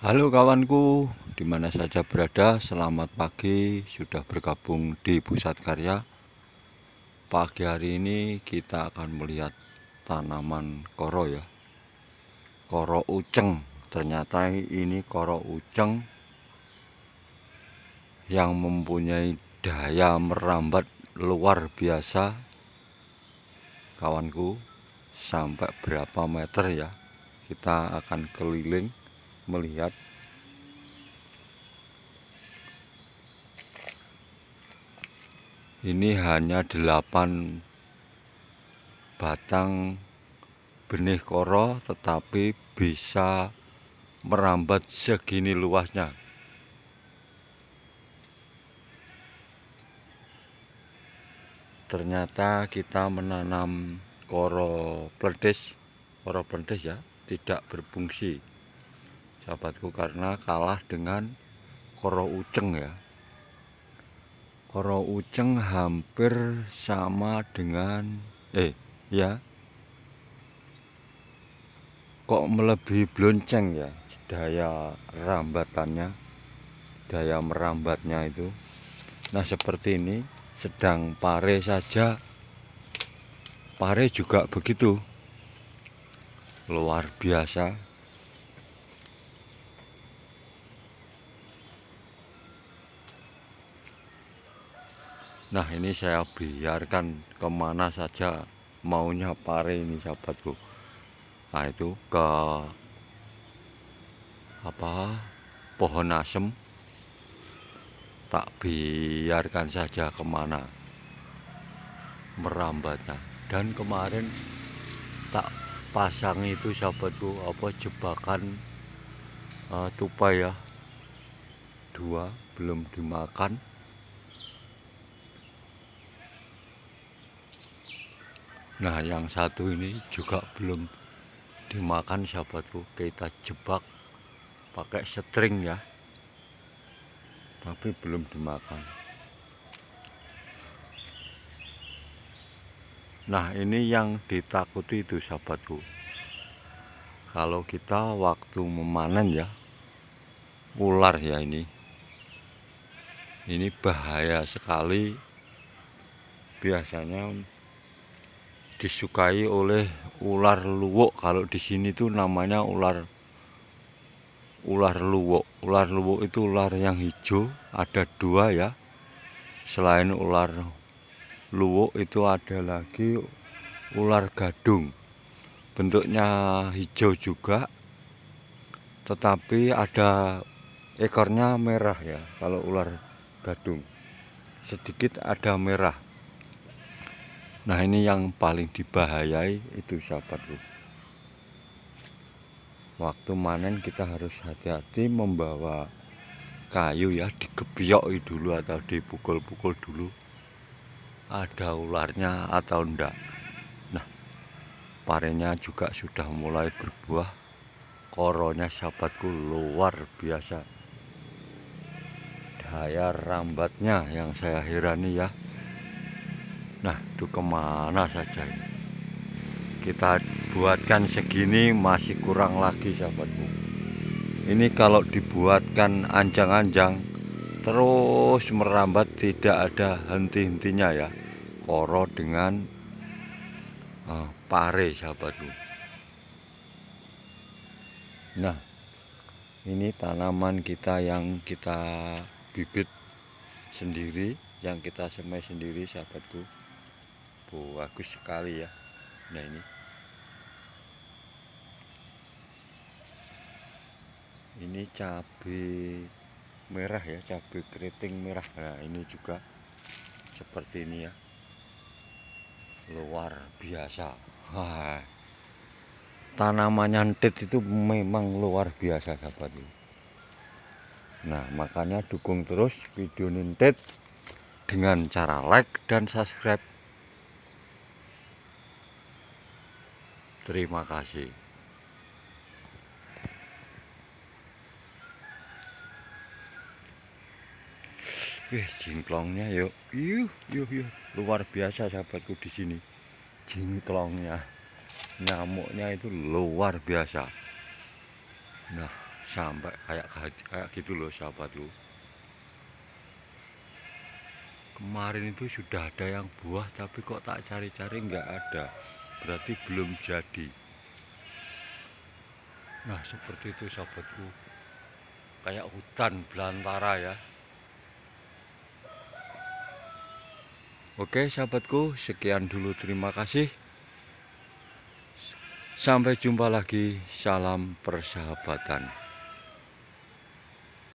Halo kawanku, dimana saja berada, selamat pagi. Sudah bergabung di Pusat Karya. Pagi hari ini kita akan melihat tanaman koro ya. Koro uceng. Ternyata ini koro uceng yang mempunyai daya merambat luar biasa. Kawanku, sampai berapa meter ya? Kita akan keliling melihat ini hanya 8 batang benih koro tetapi bisa merambat segini luasnya ternyata kita menanam koro pledis koro pledis ya tidak berfungsi sahabatku karena kalah dengan Koro Uceng ya Koro Uceng hampir sama dengan eh ya kok melebihi blonceng ya daya rambatannya daya merambatnya itu nah seperti ini sedang pare saja pare juga begitu luar biasa Nah ini saya biarkan kemana saja maunya pare ini sahabatku. Nah itu ke apa pohon asem tak biarkan saja kemana merambatnya. Dan kemarin tak pasang itu sahabatku apa jebakan uh, tupai ya dua belum dimakan Nah yang satu ini juga belum dimakan sahabatku kita jebak pakai string ya tapi belum dimakan nah ini yang ditakuti itu sahabatku kalau kita waktu memanen ya ular ya ini ini bahaya sekali biasanya disukai oleh ular luwuk kalau di sini tuh namanya ular ular luwuk ular luwuk itu ular yang hijau ada dua ya selain ular luwuk itu ada lagi ular gadung bentuknya hijau juga tetapi ada ekornya merah ya kalau ular gadung sedikit ada merah Nah ini yang paling dibahayai itu sahabatku. Waktu manen kita harus hati-hati membawa kayu ya digebyok dulu atau dipukul-pukul dulu ada ularnya atau enggak. Nah parenya juga sudah mulai berbuah. Koronya sahabatku luar biasa. Daya rambatnya yang saya herani ya Nah itu kemana saja ini. Kita buatkan segini masih kurang lagi sahabatku Ini kalau dibuatkan anjang-anjang Terus merambat tidak ada henti-hentinya ya Koro dengan uh, pare sahabatku Nah ini tanaman kita yang kita bibit sendiri yang kita semai sendiri sahabatku bagus sekali ya. Nah ini. Ini cabai merah ya, cabai keriting merah. Nah, ini juga seperti ini ya. Luar biasa. Wah. Tanaman nyantit itu memang luar biasa sahabat ini. Nah, makanya dukung terus video Nintit dengan cara like dan subscribe Terima kasih. Wih, eh, jingklongnya yuk. Yuh, yuh, yuh. Luar biasa sahabatku di sini. Jingklongnya. Nyamuknya itu luar biasa. Nah, sampai kayak kayak gitu loh sahabatku. Kemarin itu sudah ada yang buah tapi kok tak cari-cari nggak ada berarti belum jadi nah seperti itu sahabatku kayak hutan belantara ya Oke sahabatku sekian dulu terima kasih Sampai jumpa lagi, salam persahabatan.